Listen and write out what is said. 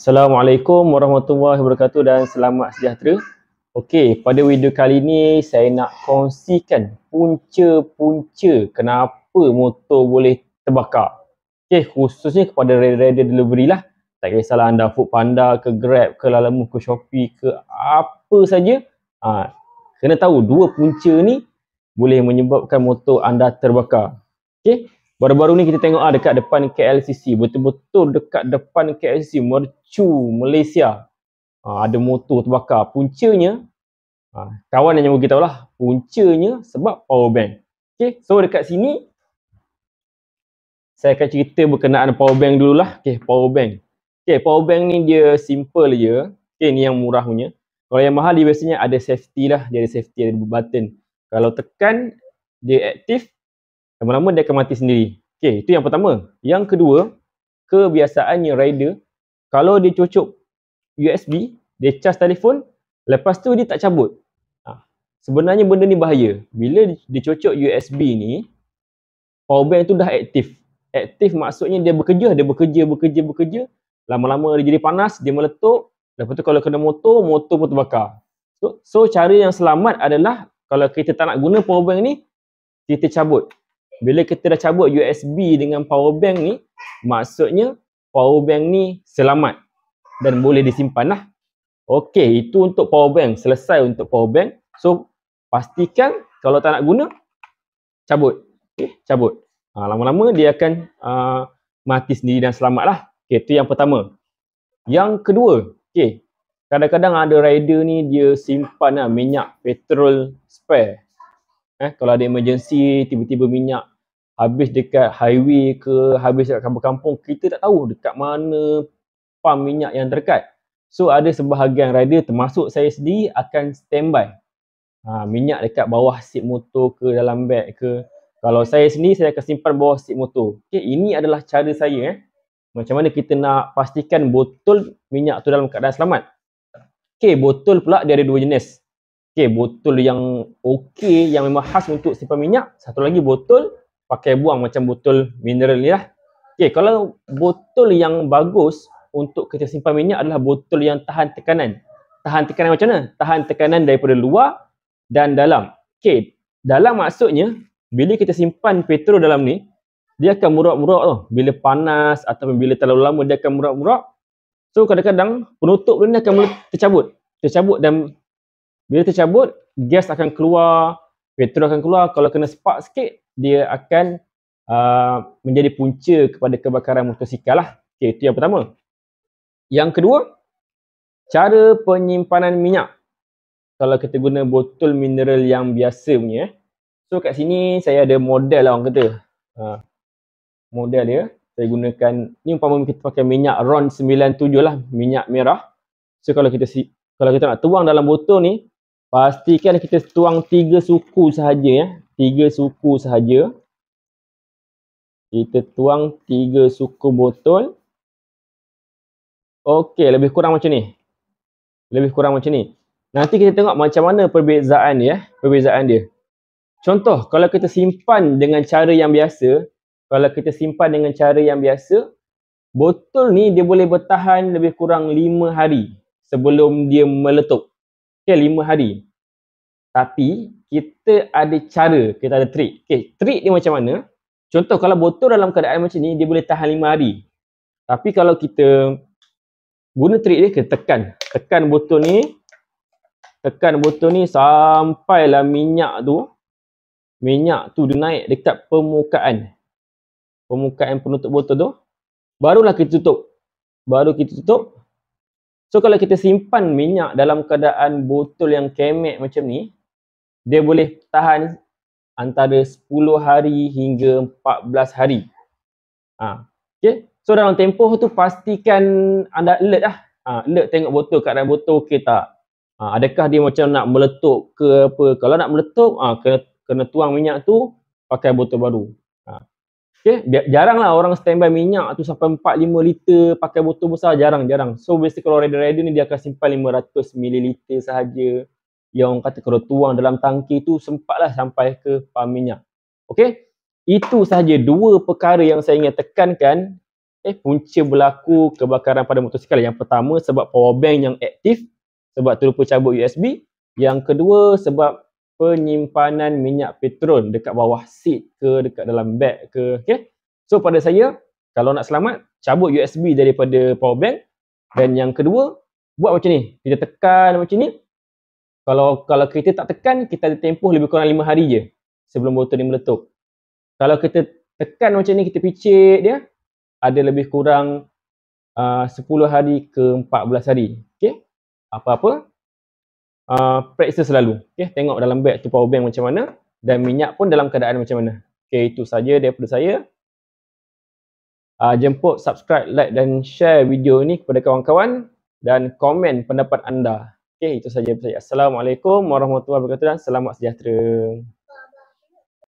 Assalamualaikum warahmatullahi wabarakatuh dan selamat sejahtera. Okey, pada video kali ini saya nak kongsikan punca-punca kenapa motor boleh terbakar. Okey, khususnya kepada rider-rider delivery lah. Tak kisahlah anda food panda ke grab ke lalamu ke shopee ke apa saja. Ha, kena tahu dua punca ni boleh menyebabkan motor anda terbakar. Okey, Baru-baru ni kita tengok ah dekat depan KLCC, betul-betul dekat depan KLCC Mercu Malaysia. Ha, ada motor terbakar. Puncanya ha, kawan yang bagi tahu lah, puncanya sebab power bank. Okey, so dekat sini saya akan cerita berkenaan power bank dululah. Okey, power bank. Okey, power bank ni dia simple je. Okey, ni yang murah punya. Kalau yang mahal dia biasanya ada safety lah, dia ada safety ada button. Kalau tekan dia aktif, lama-lama dia akan mati sendiri. Okey, itu yang pertama. Yang kedua, kebiasaannya rider kalau dia cucuk USB, dia charge telefon, lepas tu dia tak cabut. Ha. Sebenarnya benda ni bahaya. Bila dia cucuk USB ni, power bank tu dah aktif. Aktif maksudnya dia bekerja, dia bekerja, bekerja, bekerja. Lama-lama dia jadi panas, dia meletup. Lepas tu kalau kena motor, motor pun terbakar. So, so cara yang selamat adalah kalau kita tak nak guna power bank ni, kita cabut bila kita dah cabut USB dengan power bank ni maksudnya power bank ni selamat dan boleh disimpan lah Okey, itu untuk power bank selesai untuk power bank so pastikan kalau tak nak guna cabut okay, cabut ha, lama-lama dia akan uh, mati sendiri dan selamat lah okay, itu yang pertama yang kedua okay, kadang-kadang ada rider ni dia simpan lah minyak petrol spare eh, kalau ada emergency tiba-tiba minyak habis dekat highway ke habis dekat kampung-kampung kita tak tahu dekat mana pam minyak yang terdekat so ada sebahagian rider termasuk saya sendiri akan standby ha, minyak dekat bawah seat motor ke dalam beg ke kalau saya sendiri saya akan simpan bawah seat motor okay, ini adalah cara saya eh. macam mana kita nak pastikan botol minyak tu dalam keadaan selamat Okay, botol pula dia ada dua jenis. Okay, botol yang okay, yang memang khas untuk simpan minyak. Satu lagi botol pakai buang macam botol mineral ni lah. Okay, kalau botol yang bagus untuk kita simpan minyak adalah botol yang tahan tekanan. Tahan tekanan macam mana? Tahan tekanan daripada luar dan dalam. Okay, dalam maksudnya bila kita simpan petrol dalam ni, dia akan murak-murak tu. Bila panas atau bila terlalu lama dia akan murak-murak. So kadang-kadang penutup ni akan mula tercabut. Tercabut dan bila tercabut, gas akan keluar, petrol akan keluar. Kalau kena spark sikit, dia akan uh, menjadi punca kepada kebakaran motosikal lah. Okay, itu yang pertama. Yang kedua, cara penyimpanan minyak. Kalau kita guna botol mineral yang biasa punya eh. So kat sini saya ada model lah orang kata. Uh, model dia. Saya gunakan, ni umpama kita pakai minyak RON 97 lah. Minyak merah. So kalau kita kalau kita nak tuang dalam botol ni, pastikan kita tuang tiga suku sahaja ya tiga suku sahaja. Kita tuang tiga suku botol. Okey, lebih kurang macam ni. Lebih kurang macam ni. Nanti kita tengok macam mana perbezaan dia. Eh, perbezaan dia. Contoh, kalau kita simpan dengan cara yang biasa, kalau kita simpan dengan cara yang biasa, botol ni dia boleh bertahan lebih kurang lima hari sebelum dia meletup. Okey, lima hari tapi kita ada cara, kita ada trik. Okay, trik dia macam mana? Contoh kalau botol dalam keadaan macam ni, dia boleh tahan lima hari. Tapi kalau kita guna trik dia, kita tekan. Tekan botol ni, tekan botol ni sampai lah minyak tu, minyak tu dia naik dekat permukaan. Permukaan penutup botol tu. Barulah kita tutup. Baru kita tutup. So kalau kita simpan minyak dalam keadaan botol yang kemek macam ni, dia boleh tahan antara 10 hari hingga 14 hari. Ha. Okay. So dalam tempoh tu pastikan anda alert lah. Ha. Alert tengok botol, keadaan botol okey tak. Ha. Adakah dia macam nak meletup ke apa. Kalau nak meletup, ha. kena, kena tuang minyak tu pakai botol baru. Ha. Okay. Jarang orang standby minyak tu sampai 4-5 liter pakai botol besar, jarang-jarang. So biasa kalau ready-ready ni dia akan simpan 500 ml sahaja yang orang kata tuang dalam tangki tu sempatlah sampai ke pam minyak. Okey? Itu sahaja dua perkara yang saya ingin tekankan eh punca berlaku kebakaran pada motosikal. Yang pertama sebab power bank yang aktif sebab terlupa cabut USB. Yang kedua sebab penyimpanan minyak petrol dekat bawah seat ke dekat dalam bag ke. Okey? So pada saya kalau nak selamat cabut USB daripada power bank dan yang kedua buat macam ni. Kita tekan macam ni kalau kalau kereta tak tekan, kita ada tempoh lebih kurang lima hari je sebelum motor ni meletup. Kalau kita tekan macam ni, kita picit dia, ada lebih kurang ah, sepuluh hari ke empat belas hari. Okay? Apa-apa, uh, ah, practice selalu. Okay? Tengok dalam beg tu power bank macam mana dan minyak pun dalam keadaan macam mana. Okay, itu saja daripada saya. Uh, jemput, subscribe, like dan share video ni kepada kawan-kawan dan komen pendapat anda. Okey, itu saja Assalamualaikum warahmatullahi wabarakatuh dan selamat sejahtera.